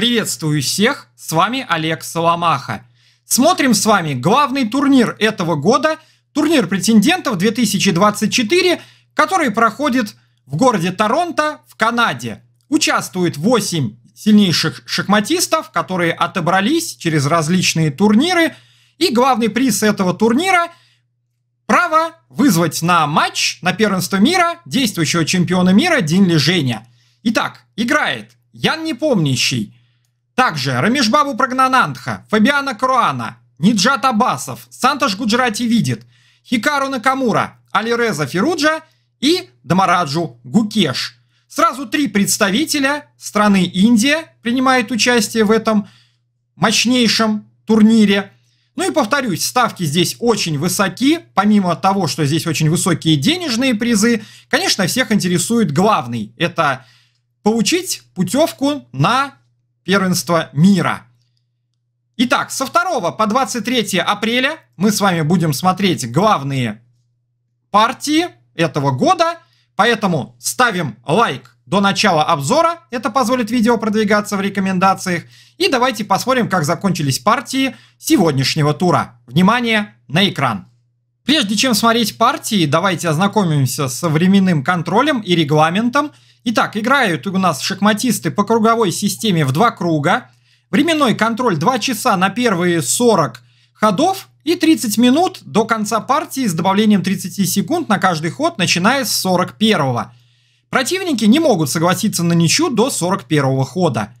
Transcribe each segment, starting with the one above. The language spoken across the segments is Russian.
Приветствую всех, с вами Олег Соломаха. Смотрим с вами главный турнир этого года, турнир претендентов 2024, который проходит в городе Торонто в Канаде. Участвует 8 сильнейших шахматистов, которые отобрались через различные турниры. И главный приз этого турнира – право вызвать на матч на первенство мира действующего чемпиона мира Дин Леженя. Итак, играет Ян Непомнящий – также Рамишбабу Прагнанандха, Фабиана Круана, Ниджат Абасов, Санташ Гуджарати Видит, Хикару Накамура, Алиреза Фируджа и Дамараджу Гукеш. Сразу три представителя страны Индия принимает участие в этом мощнейшем турнире. Ну и повторюсь, ставки здесь очень высоки. Помимо того, что здесь очень высокие денежные призы, конечно, всех интересует главный. Это получить путевку на первенства мира. Итак, со 2 по 23 апреля мы с вами будем смотреть главные партии этого года. Поэтому ставим лайк до начала обзора. Это позволит видео продвигаться в рекомендациях. И давайте посмотрим, как закончились партии сегодняшнего тура. Внимание на экран. Прежде чем смотреть партии, давайте ознакомимся с временным контролем и регламентом – Итак, играют у нас шахматисты по круговой системе в два круга. Временной контроль 2 часа на первые 40 ходов и 30 минут до конца партии с добавлением 30 секунд на каждый ход, начиная с 41-го. Противники не могут согласиться на ничью до 41-го хода.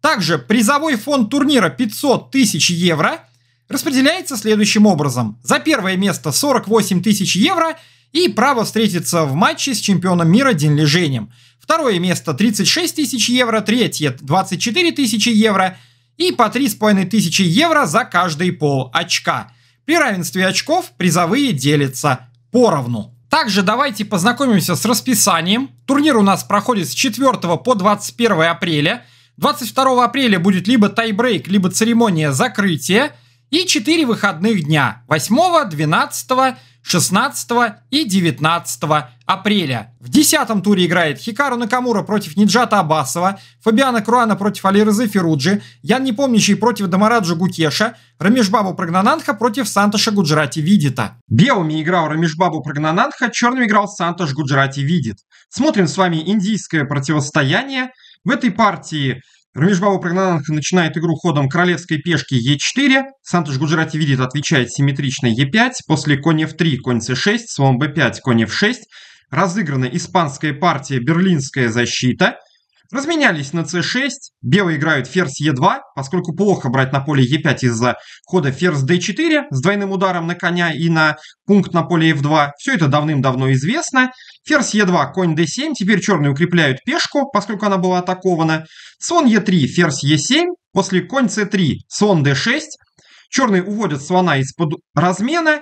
Также призовой фонд турнира 500 тысяч евро распределяется следующим образом. За первое место 48 тысяч евро и право встретиться в матче с чемпионом мира День Лежением – Второе место 36 тысяч евро, третье 24 тысячи евро и по 3,5 тысячи евро за каждый пол очка. При равенстве очков призовые делятся поровну. Также давайте познакомимся с расписанием. Турнир у нас проходит с 4 по 21 апреля. 22 апреля будет либо тайбрейк, либо церемония закрытия. И 4 выходных дня. 8, 12, 16 и 19 апреля. В десятом туре играет Хикару Накамура против Ниджата Абасова, Фабиана Круана против Алирызы Феруджи, Ян Непомнящий против Дамараджа Гукеша, Рамишбабу Прагнананха против Санташа Гуджарати Видита. Белыми играл Рамишбабу Прагнананха, черными играл Санташ Гуджарати Видит. Смотрим с вами индийское противостояние. В этой партии Рамишбабу Прагнананха начинает игру ходом королевской пешки Е4. Сантуш Гуджарати видит, отвечает симметрично Е5. После конь F3, конь c 6 слон b5, конь F6 разыграна испанская партия «Берлинская защита», Разменялись на c6, белые играют ферзь e2, поскольку плохо брать на поле e5 из-за хода ферзь d4 с двойным ударом на коня и на пункт на поле f2. Все это давным-давно известно. Ферзь e2, конь d7, теперь черные укрепляют пешку, поскольку она была атакована. Слон e3, ферзь e7, после конь c3, слон d6. Черные уводят слона из-под размена,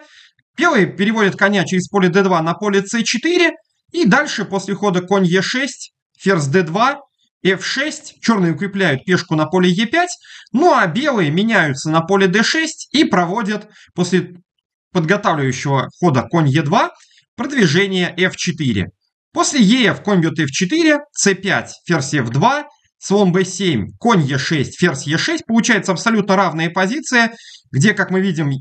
Белые переводят коня через поле d2 на поле c4, и дальше после хода конь e6, ферзь d2, f6, черные укрепляют пешку на поле e5, ну а белые меняются на поле d6 и проводят после подготавливающего хода конь e2 продвижение f4. После в конь бьет f4, c5, ферзь f2, слон b7, конь e6, ферзь e6. Получается абсолютно равная позиция, где, как мы видим,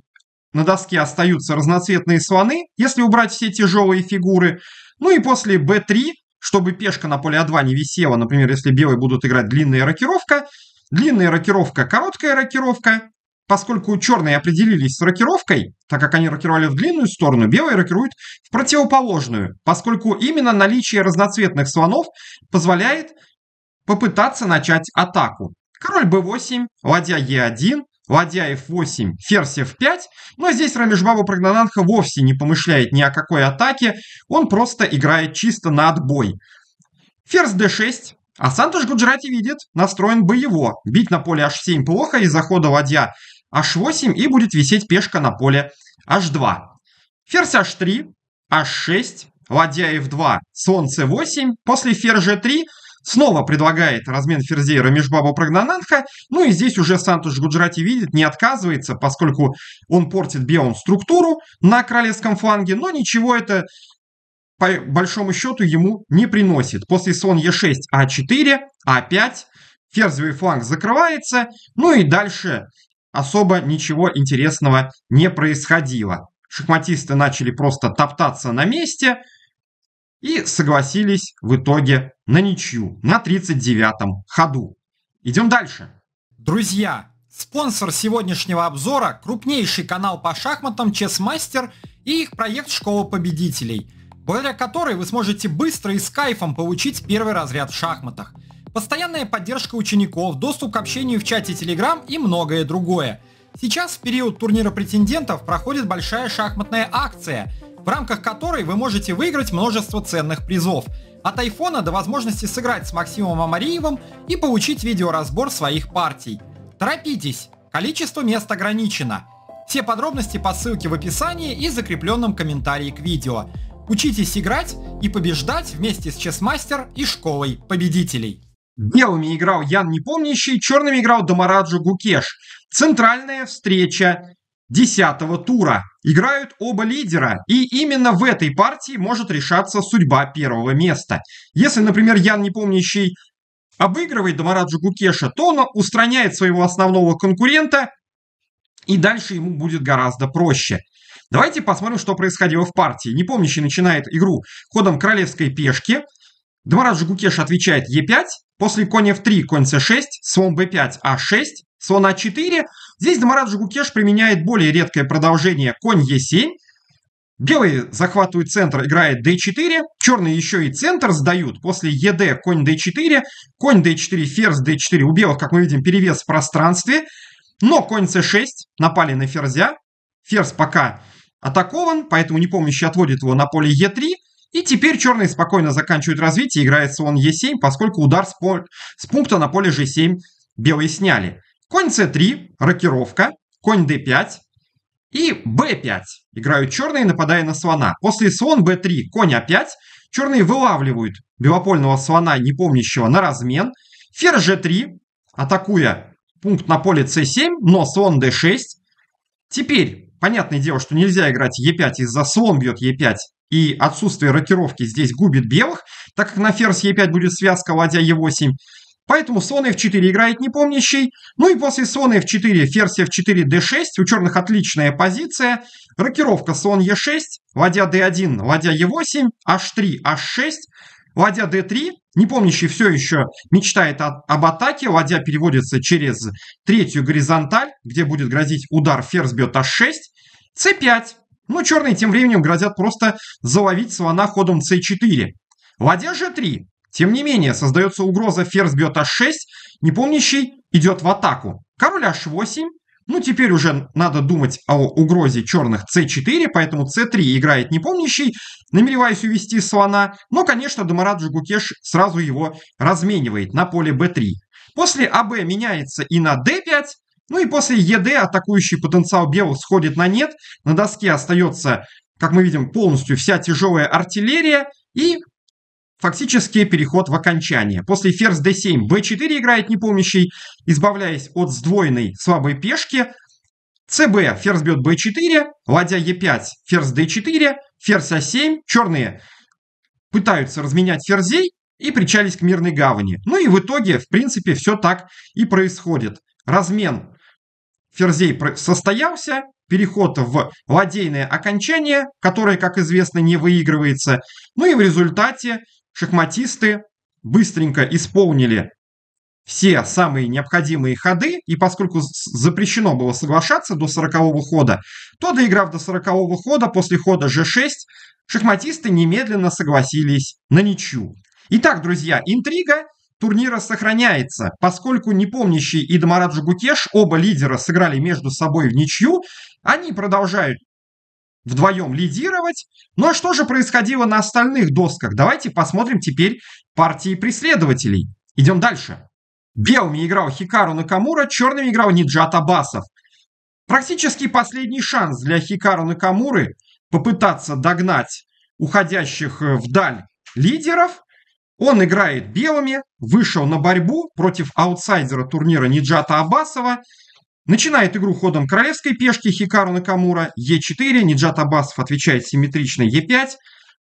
на доске остаются разноцветные слоны, если убрать все тяжелые фигуры. Ну и после b3, чтобы пешка на поле а2 не висела, например, если белые будут играть длинная рокировка, длинная рокировка, короткая рокировка, поскольку черные определились с рокировкой, так как они рокировали в длинную сторону, белые рокируют в противоположную, поскольку именно наличие разноцветных слонов позволяет попытаться начать атаку. Король b8, ладья e1, Ладья f 8, ферзь f 5. Но здесь Рамишбаба Прогнананха вовсе не помышляет ни о какой атаке. Он просто играет чисто на отбой. Ферзь d6. А Сантош Гуджарати видит, настроен боево. Бить на поле h7 плохо из-за хода ладья h8 и будет висеть пешка на поле h2. Ферзь h3, h6, ладья f2, слон c8. После ферзь g3 снова предлагает размен ферзей Рамишбабу Прагнананха. Ну и здесь уже Сантуш Гуджрати видит, не отказывается, поскольку он портит белым структуру на королевском фланге. Но ничего это по большому счету ему не приносит. После слон Е6, А4, А5, ферзевый фланг закрывается. Ну и дальше особо ничего интересного не происходило. Шахматисты начали просто топтаться на месте, и согласились в итоге на ничью на 39-м ходу. Идем дальше. Друзья, спонсор сегодняшнего обзора – крупнейший канал по шахматам «Чесмастер» и их проект «Школа победителей», благодаря которой вы сможете быстро и с кайфом получить первый разряд в шахматах. Постоянная поддержка учеников, доступ к общению в чате Telegram и многое другое. Сейчас в период турнира претендентов проходит большая шахматная акция – в рамках которой вы можете выиграть множество ценных призов. От айфона до возможности сыграть с Максимом Амариевым и получить видеоразбор своих партий. Торопитесь, количество мест ограничено. Все подробности по ссылке в описании и закрепленном комментарии к видео. Учитесь играть и побеждать вместе с Чесмастер и Школой Победителей. Белыми играл Ян Непомнящий, черными играл Дамараджу Гукеш. Центральная встреча десятого тура играют оба лидера, и именно в этой партии может решаться судьба первого места. Если, например, Ян Непомнящий обыгрывает Дамараджа Гукеша, то он устраняет своего основного конкурента, и дальше ему будет гораздо проще. Давайте посмотрим, что происходило в партии. Непомнящий начинает игру ходом королевской пешки. Дамараджа Гукеш отвечает Е5, после конь F3, конь c6, слон b5, a6, Слон А4. Здесь Дамарат Жигукеш применяет более редкое продолжение конь Е7. Белые захватывают центр, играет d4, черные еще и центр сдают. После ед конь d4, конь d4, ферзь d4. У белых, как мы видим, перевес в пространстве. Но конь c6, напали на ферзя. Ферзь пока атакован, поэтому не непомнящий отводит его на поле e3. И теперь черные спокойно заканчивают развитие, играет слон e7, поскольку удар с, пол... с пункта на поле g7 белые сняли. Конь c3, рокировка, конь d5 и b5. Играют черные, нападая на слона. После слон b3, конь a5. А черные вылавливают белопольного слона, не помнящего, на размен. Ферзь g3, атакуя пункт на поле c7, но слон d6. Теперь, понятное дело, что нельзя играть e5 из-за слон бьет e5 и отсутствие рокировки здесь губит белых, так как на ферзь e5 будет связка ладья e8. Поэтому слон f4 играет непомнящий. Ну и после слона f4, ферзь f4, d6. У черных отличная позиция. Рокировка слон e6, ладья d1, ладья e8, h3, h6, ладья d3. Непомнящий все еще мечтает о, об атаке. Ладья переводится через третью горизонталь, где будет грозить удар ферзь бьет h6. c5. Ну, черные тем временем грозят просто заловить слона ходом c4. Ладья g3. Тем не менее, создается угроза. ферзь бьет h6, непомнящий идет в атаку. Король h8, ну, теперь уже надо думать о угрозе черных c4, поэтому c3 играет непомнящий, намереваясь увести слона, но, конечно, Дамарат Жигукеш сразу его разменивает на поле b3. После АБ меняется и на d5, ну и после ЕД атакующий потенциал белых сходит на нет, на доске остается, как мы видим, полностью вся тяжелая артиллерия, и фактически переход в окончание. После ферзь d7 b4 играет непомнящий, избавляясь от сдвоенной слабой пешки. cb ферзь бьет b4, ладья e5 ферзь d4, ферзь a7, а черные пытаются разменять ферзей и причались к мирной гавани. Ну и в итоге, в принципе, все так и происходит. Размен ферзей состоялся, переход в ладейное окончание, которое, как известно, не выигрывается. Ну и в результате шахматисты быстренько исполнили все самые необходимые ходы, и поскольку запрещено было соглашаться до 40-го хода, то, доиграв до 40-го хода, после хода g6, шахматисты немедленно согласились на ничью. Итак, друзья, интрига турнира сохраняется, поскольку непомнящий и Дамараджи Гукеш, оба лидера сыграли между собой в ничью, они продолжают вдвоем лидировать. Но ну, а что же происходило на остальных досках? Давайте посмотрим теперь партии преследователей. Идем дальше. Белыми играл Хикару Накамура, черными играл Ниджат Абасов. Практически последний шанс для Хикару Накамуры попытаться догнать уходящих э, вдаль лидеров. Он играет белыми, вышел на борьбу против аутсайдера турнира Ниджата Абасова. Начинает игру ходом королевской пешки Хикару Накамура, Е4, Ниджат Абасов отвечает симметрично Е5,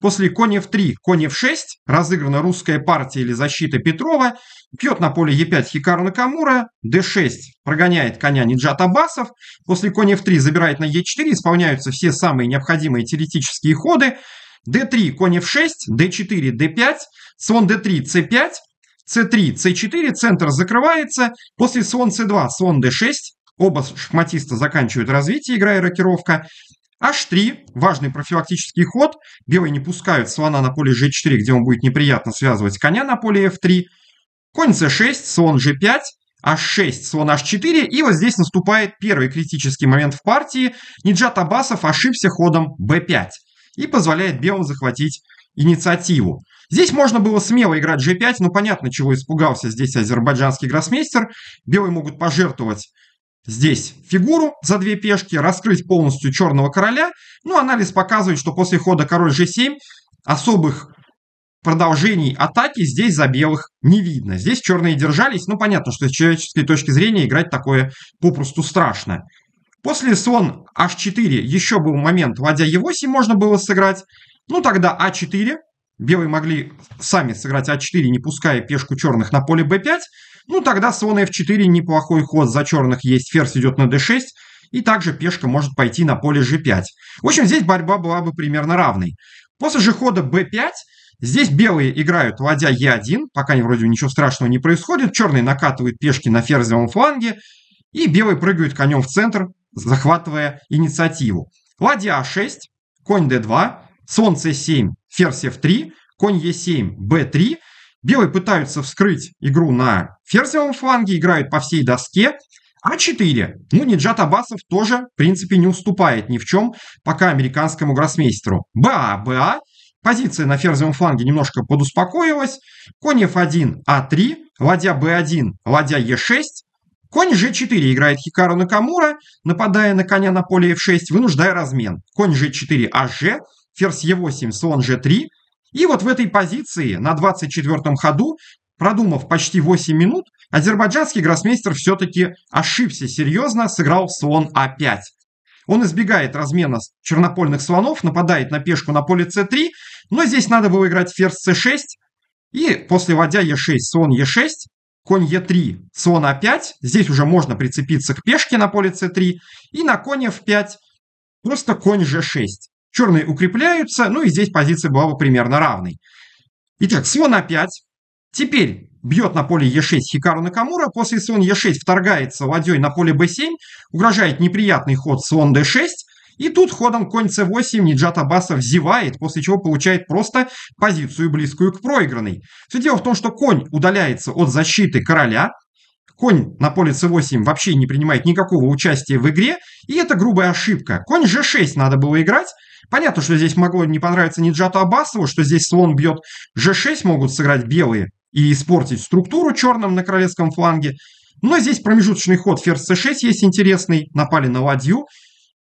После конь f3, конь f6, разыграна русская партия или защита Петрова, пьет на поле е 5 Хикару Накамура, d6 прогоняет коня Ниджат Абасов, после конь f3 забирает на е 4 исполняются все самые необходимые теоретические ходы, d3, конь f6, d4, d5, слон d3, c5, c3, c4, центр закрывается, после слон c2, слон d6, Оба шахматиста заканчивают развитие, играя рокировка. H3, важный профилактический ход. Белые не пускают слона на поле G4, где он будет неприятно связывать коня на поле F3. Конь C6, слон G5, H6, слон H4. И вот здесь наступает первый критический момент в партии. Ниджат Абасов ошибся ходом B5 и позволяет белым захватить инициативу. Здесь можно было смело играть G5, но понятно, чего испугался здесь азербайджанский гроссмейстер. Белые могут пожертвовать здесь фигуру за две пешки, раскрыть полностью черного короля. Ну, анализ показывает, что после хода король g7 особых продолжений атаки здесь за белых не видно. Здесь черные держались. Ну, понятно, что с человеческой точки зрения играть такое попросту страшно. После слон h4 еще был момент, ладья e8 можно было сыграть. Ну, тогда a4. А Белые могли сами сыграть а4, не пуская пешку черных на поле b5. Ну, тогда слон f4 неплохой ход за черных есть. Ферзь идет на d6. И также пешка может пойти на поле g5. В общем, здесь борьба была бы примерно равной. После же хода b5 Здесь белые играют ладья e 1 пока вроде ничего страшного не происходит. Черные накатывают пешки на ферзевом фланге, и белые прыгают конем в центр, захватывая инициативу. Ладья А6, конь d 2 слон c 7 ферзь F3, конь e 7 b 3 Белые пытаются вскрыть игру на ферзевом фланге, играют по всей доске. А4. Ну, Ниджат Абасов тоже, в принципе, не уступает ни в чем пока американскому гроссмейстеру. БА, БА. Позиция на ферзевом фланге немножко подуспокоилась. Конь F1, А3. Ладья b 1 ладья e 6 Конь g4 играет Хикару Накамура, нападая на коня на поле f6, вынуждая размен. Конь g4, аж, ферзь e8, слон g3, и вот в этой позиции на 24-м ходу, продумав почти 8 минут, азербайджанский гроссмейстер все-таки ошибся серьезно, сыграл слон А5. Он избегает размена чернопольных слонов, нападает на пешку на поле c3, но здесь надо было играть ферзь c6, и после вводя e6, слон e6, конь e3, слон a5, а здесь уже можно прицепиться к пешке на поле c3, и на коне f5 просто конь g6 черные укрепляются, ну и здесь позиция была бы примерно равной. Итак, слон А5. Теперь бьет на поле Е6 Хикару Накамура, после слон Е6 вторгается ладьей на поле Б7, угрожает неприятный ход слон Д6, и тут ходом конь c8 Ниджат Абасов зевает, после чего получает просто позицию, близкую к проигранной. Все дело в том, что конь удаляется от защиты короля, конь на поле c8 вообще не принимает никакого участия в игре, и это грубая ошибка. Конь g6 надо было играть, Понятно, что здесь могло не понравиться ни Аббасову, что здесь слон бьет g6, могут сыграть белые и испортить структуру черным на королевском фланге. Но здесь промежуточный ход ферзь c6 есть интересный, напали на ладью.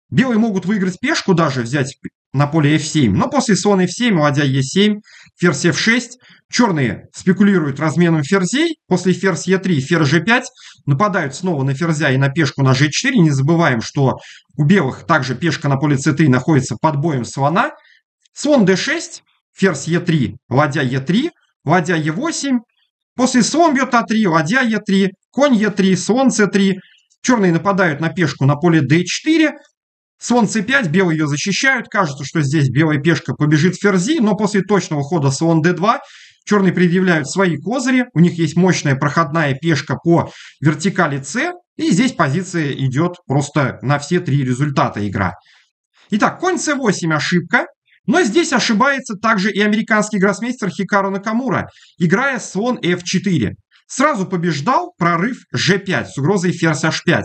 Белые могут выиграть пешку даже, взять на поле f7. Но после слона f7, ладья e7, ферзь f6, черные спекулируют разменом ферзей. После ферзь e3, ферзь g5, нападают снова на ферзя и на пешку на g4. Не забываем, что у белых также пешка на поле c3 находится под боем слона. Слон d6, ферзь e3, ладья e3, ладья e8. После слон бьет а3, ладья e3, конь e3, слон c3. Черные нападают на пешку на поле d4, Слон c5, белые ее защищают. Кажется, что здесь белая пешка побежит в ферзи, но после точного хода слон d2 черные предъявляют свои козыри. У них есть мощная проходная пешка по вертикали c. И здесь позиция идет просто на все три результата игра. Итак, конь c8 ошибка. Но здесь ошибается также и американский гроссмейстер Хикару Накамура, играя слон f4. Сразу побеждал прорыв g5 с угрозой ферзь h5.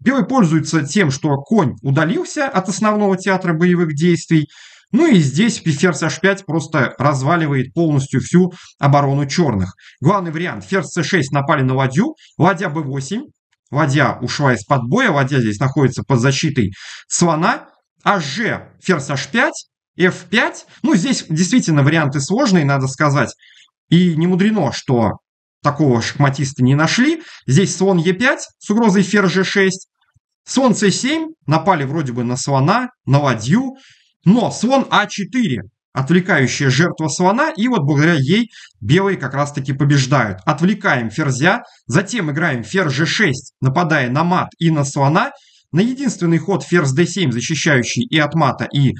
Белый пользуется тем, что конь удалился от основного театра боевых действий, ну и здесь ферзь h5 просто разваливает полностью всю оборону черных. Главный вариант. Ферзь c6 напали на ладью, ладья b8, ладья ушла из-под боя, ладья здесь находится под защитой слона, hg, ферзь h5, f5. Ну здесь действительно варианты сложные, надо сказать. И не мудрено, что такого шахматиста не нашли. Здесь слон Е5 с угрозой ферзь G6. Слон c7, напали вроде бы на слона, на ладью, но слон а4, отвлекающая жертва слона, и вот благодаря ей белые как раз-таки побеждают. Отвлекаем ферзя, затем играем ферзь g6, нападая на мат и на слона, на единственный ход ферзь d7, защищающий и от мата, и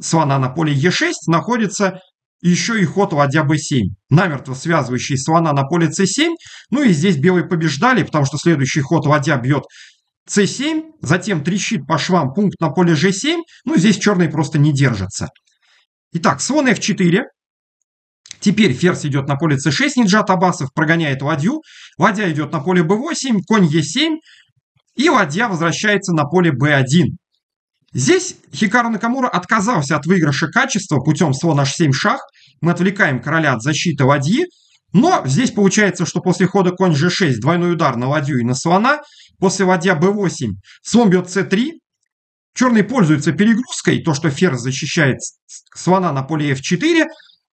слона на поле е 6 находится еще и ход ладья b7, намертво связывающий слона на поле c7. Ну и здесь белые побеждали, потому что следующий ход ладья бьет c7, затем трещит по швам пункт на поле g7, ну и здесь черные просто не держатся. Итак, слон f4. Теперь ферзь идет на поле c6, Ниджат Табасов прогоняет ладью, ладья идет на поле b8, конь e7, и ладья возвращается на поле b1. Здесь Хикару Накамура отказался от выигрыша качества путем слон h7 шах. Мы отвлекаем короля от защиты ладьи. Но здесь получается, что после хода конь g6 двойной удар на ладью и на слона. После ладья b8 слон бьет c3. Черные пользуются перегрузкой, то, что ферзь защищает слона на поле f4.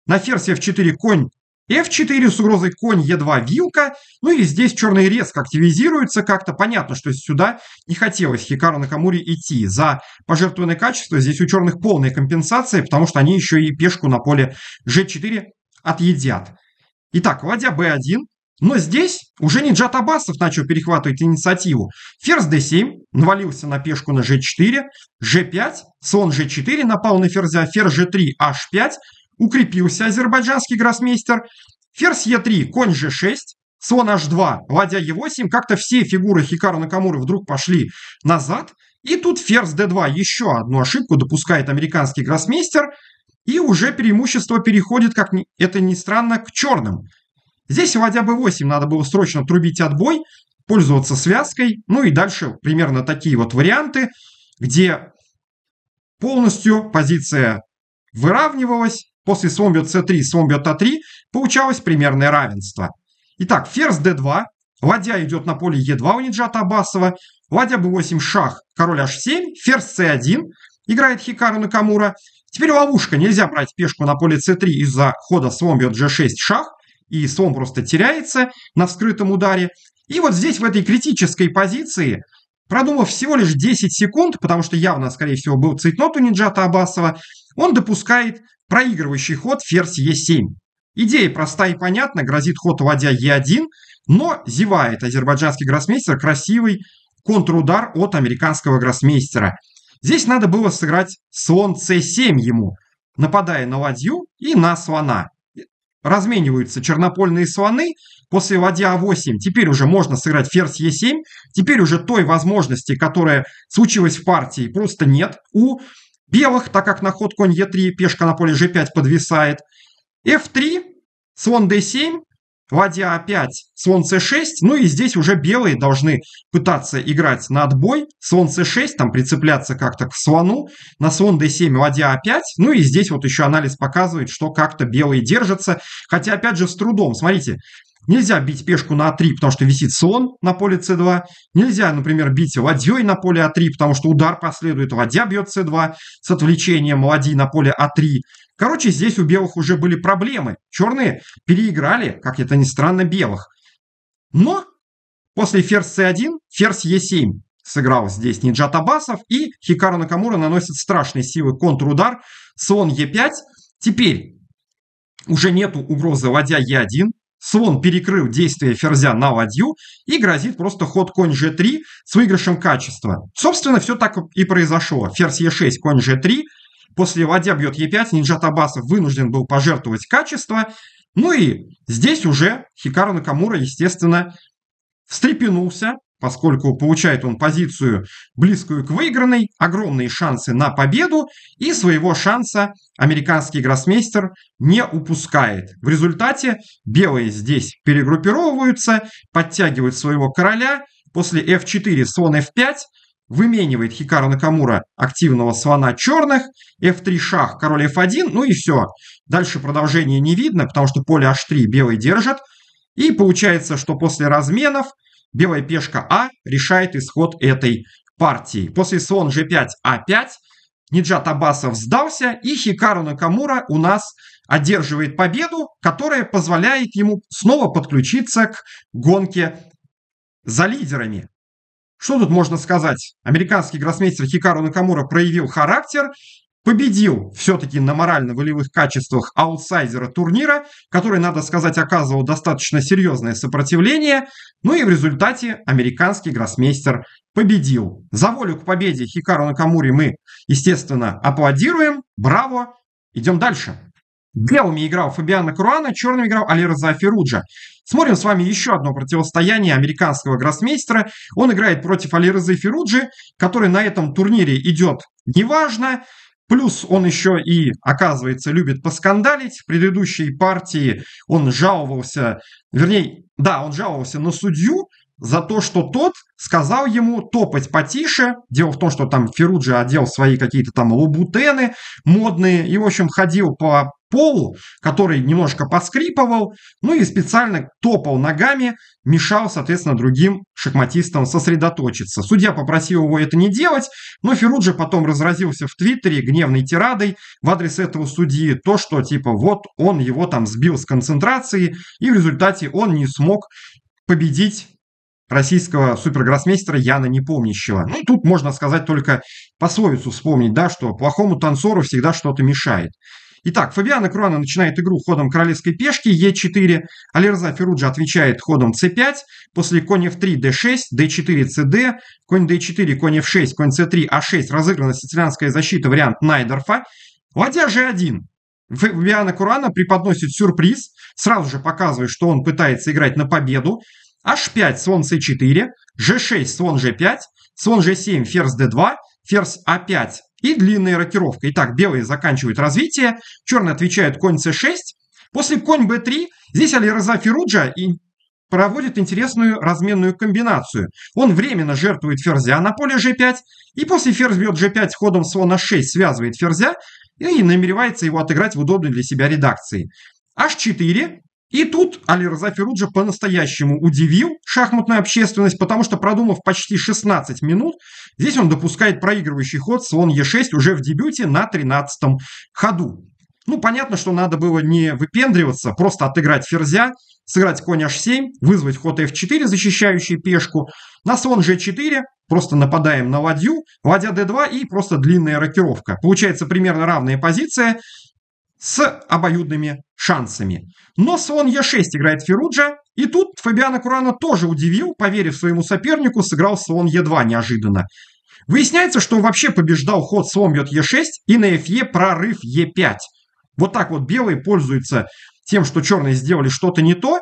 На ферзь f4 конь F4 с угрозой конь, E2 вилка. Ну или здесь черный резко активизируется. Как-то понятно, что сюда не хотелось Хикару Накамури идти. За пожертвованное качество здесь у черных полная компенсация, потому что они еще и пешку на поле G4 отъедят. Итак, ладья B1. Но здесь уже не Джат Абасов начал перехватывать инициативу. Ферзь d7 навалился на пешку на g4, g5, слон g4 напал на ферзя, ферзь g3, h5, Укрепился азербайджанский гроссмейстер. Ферзь Е3, конь G6, слон H2, ладья Е8. Как-то все фигуры Хикару Накамуры вдруг пошли назад. И тут ферзь d2 еще одну ошибку допускает американский гроссмейстер. И уже преимущество переходит, как это ни странно, к черным. Здесь ладья b8 надо было срочно трубить отбой, пользоваться связкой. Ну и дальше примерно такие вот варианты, где полностью позиция выравнивалась. После слон c3, слон бьет a3 получалось примерное равенство. Итак, ферзь d2, ладья идет на поле e2 у Ниджата Абасова, ладья b8 шах, король h7, ферзь c1, играет Хикару Накамура. Теперь ловушка, нельзя брать пешку на поле c3 из-за хода слон бьет g6 шах, и слон просто теряется на вскрытом ударе. И вот здесь, в этой критической позиции, Продумав всего лишь 10 секунд, потому что явно, скорее всего, был цейтнот у Ниджата Абасова, он допускает проигрывающий ход ферзь Е7. Идея проста и понятна, грозит ход ладья Е1, но зевает азербайджанский гроссмейстер красивый контрудар от американского гроссмейстера. Здесь надо было сыграть слон c7 ему, нападая на ладью и на слона размениваются чернопольные слоны, после ладья А8 теперь уже можно сыграть ферзь Е7, теперь уже той возможности, которая случилась в партии, просто нет у белых, так как на ход конь Е3, пешка на поле G5 подвисает. F3, слон D7, ладья А5, слон С6, ну и здесь уже белые должны пытаться играть на отбой, слон С6, там прицепляться как-то к слону, на слон Д7, ладья А5, ну и здесь вот еще анализ показывает, что как-то белые держатся, хотя опять же с трудом, смотрите, Нельзя бить пешку на А3, потому что висит слон на поле С2. Нельзя, например, бить ладьей на поле А3, потому что удар последует. Ладья бьет С2 с отвлечением ладьи на поле А3. Короче, здесь у белых уже были проблемы. Черные переиграли, как это ни странно, белых. Но после ферзь c1, ферзь e7 сыграл здесь Ниджат Абасов. И Хикару Накамура наносит страшные силы контрудар. Слон e5. Теперь уже нету угрозы ладья e1. Слон перекрыл действие ферзя на ладью и грозит просто ход конь g3 с выигрышем качества. Собственно, все так и произошло. Ферзь e6, конь g3, После ладья бьет Е5, Ниджат Абасов вынужден был пожертвовать качество. Ну и здесь уже Хикару Накамура, естественно, встрепенулся, поскольку получает он позицию близкую к выигранной, огромные шансы на победу, и своего шанса американский гроссмейстер не упускает. В результате белые здесь перегруппировываются, подтягивают своего короля, после f4 слон f5, выменивает Хикару Накамура активного слона черных, f3 шах, король f1, ну и все. Дальше продолжение не видно, потому что поле h3 белый держит. И получается, что после разменов белая пешка а решает исход этой партии. После слон g5, а5, Ниджат Абасов сдался, и Хикару Накамура у нас одерживает победу, которая позволяет ему снова подключиться к гонке за лидерами. Что тут можно сказать? Американский гроссмейстер Хикару Накамура проявил характер, победил все-таки на морально-волевых качествах аутсайдера турнира, который, надо сказать, оказывал достаточно серьезное сопротивление. Ну и в результате американский гроссмейстер победил. За волю к победе Хикару Накамури мы, естественно, аплодируем. Браво! Идем дальше. Белыми играл Фабиана Круана, черными играл Алирза Феруджа. Смотрим с вами еще одно противостояние американского гроссмейстера. Он играет против Алирзы Феруджи, который на этом турнире идет неважно. Плюс он еще и, оказывается, любит поскандалить. В предыдущей партии он жаловался, вернее, да, он жаловался на судью, за то, что тот сказал ему топать потише. Дело в том, что там Феруджи одел свои какие-то там лабутены модные и, в общем, ходил по полу, который немножко поскрипывал, ну и специально топал ногами, мешал, соответственно, другим шахматистам сосредоточиться. Судья попросил его это не делать, но Феруджи потом разразился в Твиттере гневной тирадой в адрес этого судьи, то, что типа вот он его там сбил с концентрации, и в результате он не смог победить российского супергроссмейстера Яна Непомнящего. Ну, тут можно сказать только пословицу вспомнить, да, что плохому танцору всегда что-то мешает. Итак, Фабиана Круана начинает игру ходом королевской пешки, Е4. Алерза Феруджа отвечает ходом С5. После конь F3, D6, D4, CD. Конь D4, конь F6, конь C3, А6. Разыграна сицилианская защита, вариант Найдорфа. Ладья G1. Фабиана Курана преподносит сюрприз, сразу же показывает, что он пытается играть на победу. H5, слон C4, G6, слон G5, слон G7, ферзь D2, ферзь А5, и длинная рокировка. Итак, белые заканчивают развитие, черные отвечает конь c6. После конь b3 здесь Алираза Феруджа и проводит интересную разменную комбинацию. Он временно жертвует ферзя на поле g5, и после ферзь бьет g5 ходом слона 6 связывает ферзя и намеревается его отыграть в удобной для себя редакции. h4, и тут Алирза Феруджи по-настоящему удивил шахматную общественность, потому что, продумав почти 16 минут, здесь он допускает проигрывающий ход слон Е6 уже в дебюте на 13 ходу. Ну, понятно, что надо было не выпендриваться, просто отыграть ферзя, сыграть конь h7, вызвать ход f4, защищающий пешку, на слон g4, просто нападаем на ладью, ладья d2 и просто длинная рокировка. Получается примерно равная позиция, с обоюдными шансами. Но слон Е6 играет Феруджа, и тут Фабиана Курана тоже удивил, поверив своему сопернику, сыграл слон Е2 неожиданно. Выясняется, что вообще побеждал ход слон бьет Е6 и на Фе прорыв Е5. Вот так вот белые пользуются тем, что черные сделали что-то не то,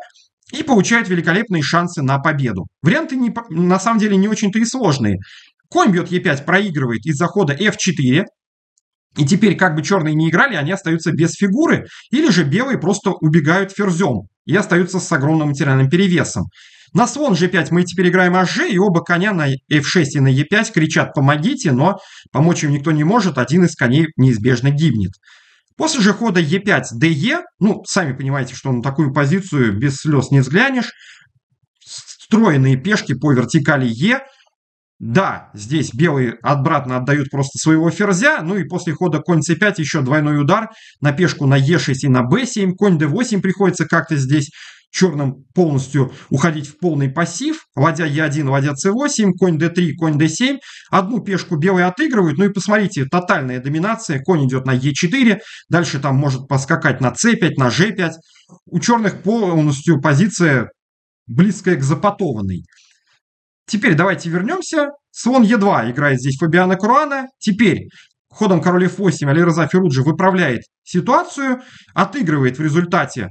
и получают великолепные шансы на победу. Варианты не, на самом деле не очень-то и сложные. Конь бьет Е5, проигрывает из-за хода F4, и теперь, как бы черные не играли, они остаются без фигуры, или же белые просто убегают ферзем и остаются с огромным материальным перевесом. На слон g5 мы теперь играем hg, и оба коня на f6 и на e5 кричат «помогите», но помочь им никто не может, один из коней неизбежно гибнет. После же хода e5 de, ну, сами понимаете, что на такую позицию без слез не взглянешь, стройные пешки по вертикали e. Да, здесь белые обратно отдают просто своего ферзя, ну и после хода конь c5 еще двойной удар на пешку на e6 и на b7, конь d8 приходится как-то здесь черным полностью уходить в полный пассив, ладья e1, ладья c8, конь d3, конь d7, одну пешку белые отыгрывают, ну и посмотрите, тотальная доминация, конь идет на e4, дальше там может поскакать на c5, на g5, у черных полностью позиция близкая к запотованной. Теперь давайте вернемся. Слон Е2 играет здесь Фабиана Круана. Теперь ходом король ф 8 Алирза Феруджи выправляет ситуацию, отыгрывает в результате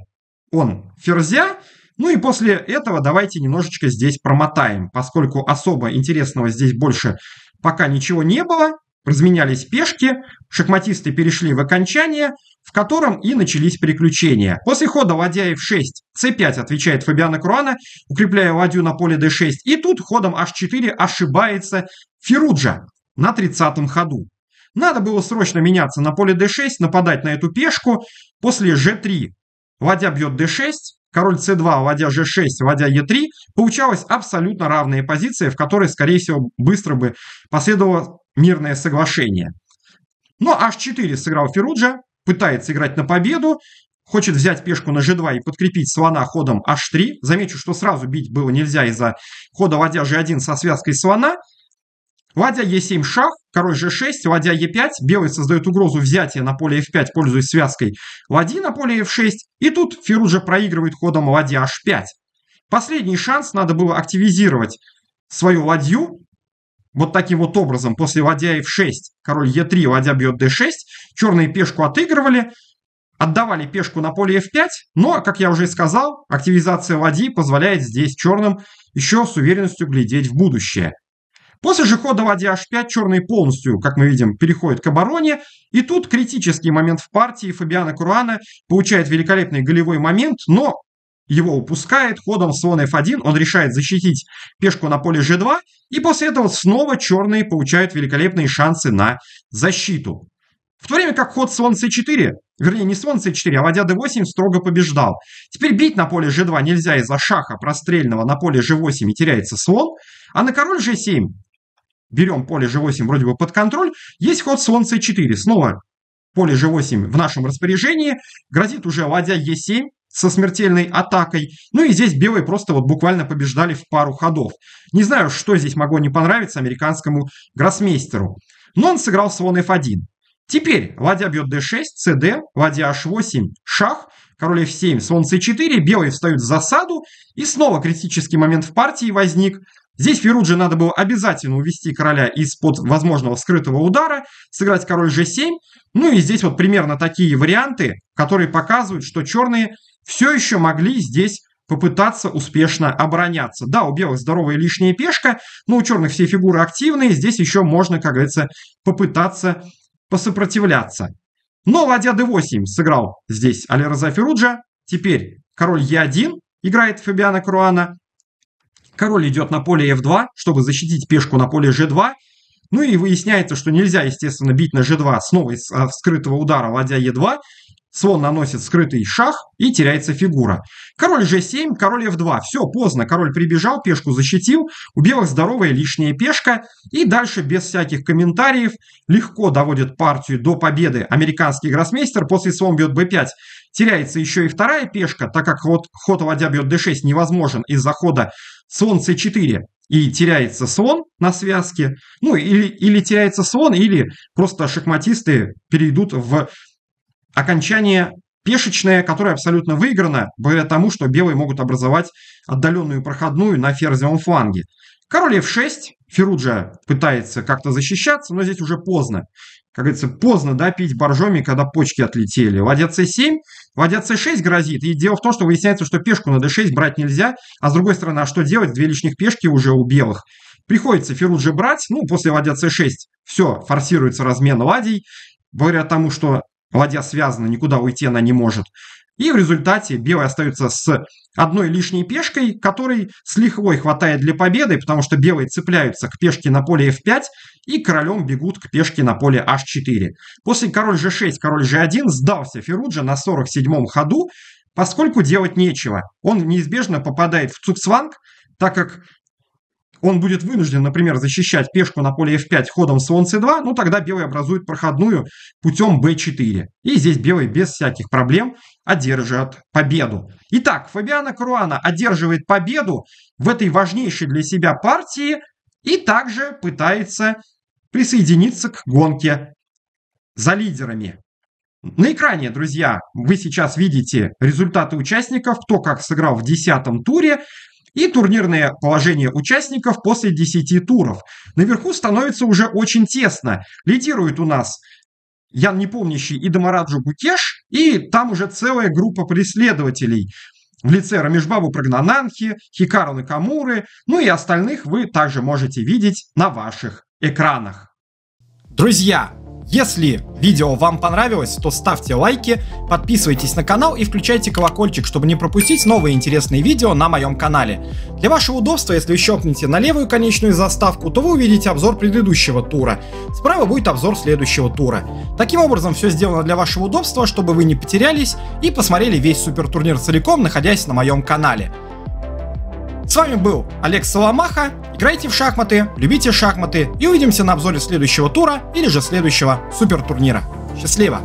он ферзя. Ну и после этого давайте немножечко здесь промотаем, поскольку особо интересного здесь больше пока ничего не было. Разменялись пешки, шахматисты перешли в окончание, в котором и начались приключения. После хода ладья f6, c5 отвечает Фабиана Круана, укрепляя ладью на поле d6. И тут ходом h4 ошибается Феруджа на 30-м ходу. Надо было срочно меняться на поле d6, нападать на эту пешку после g3. Ладья бьет d6, король c2, ладья g6, ладья e3. Получалась абсолютно равная позиция, в которой, скорее всего, быстро бы последовало мирное соглашение. Но ну, h4 сыграл Феруджа, пытается играть на победу, хочет взять пешку на g2 и подкрепить слона ходом h3. Замечу, что сразу бить было нельзя из-за хода ладья g1 со связкой слона. Ладья e7 шах, король g6, ладья e5. Белый создает угрозу взятия на поле f5, пользуясь связкой ладьи на поле f6. И тут Феруджа проигрывает ходом ладья h5. Последний шанс надо было активизировать свою ладью, вот таким вот образом, после ладья f6, король e3, ладья бьет d6, черные пешку отыгрывали, отдавали пешку на поле f5, но, как я уже сказал, активизация ладьи позволяет здесь черным еще с уверенностью глядеть в будущее. После же хода ладья h5 черные полностью, как мы видим, переходят к обороне. И тут критический момент в партии. Фабиана Куруана получает великолепный голевой момент, но его упускает, ходом слон f1 он решает защитить пешку на поле g2, и после этого снова черные получают великолепные шансы на защиту. В то время как ход слон c4, вернее не слон c4, а ладья d8 строго побеждал. Теперь бить на поле g2 нельзя из-за шаха прострельного на поле g8 и теряется слон, а на король g7 берем поле g8 вроде бы под контроль, есть ход слон c4. Снова поле g8 в нашем распоряжении. Грозит уже ладья e7 со смертельной атакой. Ну и здесь белые просто вот буквально побеждали в пару ходов. Не знаю, что здесь могло не понравиться американскому гроссмейстеру. Но он сыграл слон f1. Теперь ладья бьет d6, cd, ладья h8, шах, король f7, слон c4, белые встают в засаду, и снова критический момент в партии возник – Здесь Феруджи надо было обязательно увести короля из-под возможного скрытого удара, сыграть король g7. Ну и здесь вот примерно такие варианты, которые показывают, что черные все еще могли здесь попытаться успешно обороняться. Да, у белых здоровая лишняя пешка, но у черных все фигуры активные, здесь еще можно, как говорится, попытаться посопротивляться. Но ладья d8 сыграл здесь Алираза Феруджа, теперь король e1 играет Фабиана Круана, Король идет на поле f2, чтобы защитить пешку на поле g2. Ну и выясняется, что нельзя, естественно, бить на g2 снова из скрытого удара ладья e2. Слон наносит скрытый шах и теряется фигура. Король g7, король f2. Все, поздно. Король прибежал, пешку защитил. У белых здоровая лишняя пешка. И дальше, без всяких комментариев, легко доводит партию до победы американский гроссмейстер. После слон бьет b5. Теряется еще и вторая пешка, так как вот ход ладья бьет d6 невозможен из-за хода солнце 4, и теряется слон на связке, ну или, или теряется слон, или просто шахматисты перейдут в окончание пешечное, которое абсолютно выиграно, благодаря тому, что белые могут образовать отдаленную проходную на ферзевом фланге. Король f6, Феруджа пытается как-то защищаться, но здесь уже поздно как говорится, поздно да, пить боржоми, когда почки отлетели. Ладья c7, ладья c6 грозит. И дело в том, что выясняется, что пешку на d6 брать нельзя. А с другой стороны, а что делать? Две лишних пешки уже у белых. Приходится же брать. Ну, после ладья c6 все, форсируется размен ладей. Благодаря тому, что ладья связана, никуда уйти она не может. И в результате белый остается с одной лишней пешкой, которой с лихвой хватает для победы, потому что белые цепляются к пешке на поле f5 и королем бегут к пешке на поле h4. После король g6, король g1 сдался Феруджа на 47-м ходу, поскольку делать нечего. Он неизбежно попадает в цуксванг, так как он будет вынужден, например, защищать пешку на поле f5 ходом слон c2, ну тогда белый образует проходную путем b4. И здесь белый без всяких проблем одержат победу. Итак, Фабиана Круана одерживает победу в этой важнейшей для себя партии и также пытается присоединиться к гонке за лидерами. На экране, друзья, вы сейчас видите результаты участников, кто как сыграл в 10 туре и турнирное положение участников после 10 туров. Наверху становится уже очень тесно. Лидирует у нас Ян Непомнящий и Дамараджу Гукеш, и там уже целая группа преследователей в лице Рамишбабу Прагнананхи, Хикару Накамуры, ну и остальных вы также можете видеть на ваших экранах. Друзья, если видео вам понравилось, то ставьте лайки, подписывайтесь на канал и включайте колокольчик, чтобы не пропустить новые интересные видео на моем канале. Для вашего удобства, если щелкните на левую конечную заставку, то вы увидите обзор предыдущего тура. Справа будет обзор следующего тура. Таким образом, все сделано для вашего удобства, чтобы вы не потерялись и посмотрели весь супертурнир целиком, находясь на моем канале. С вами был Олег Соломаха. Играйте в шахматы, любите шахматы и увидимся на обзоре следующего тура или же следующего супер турнира. Счастливо!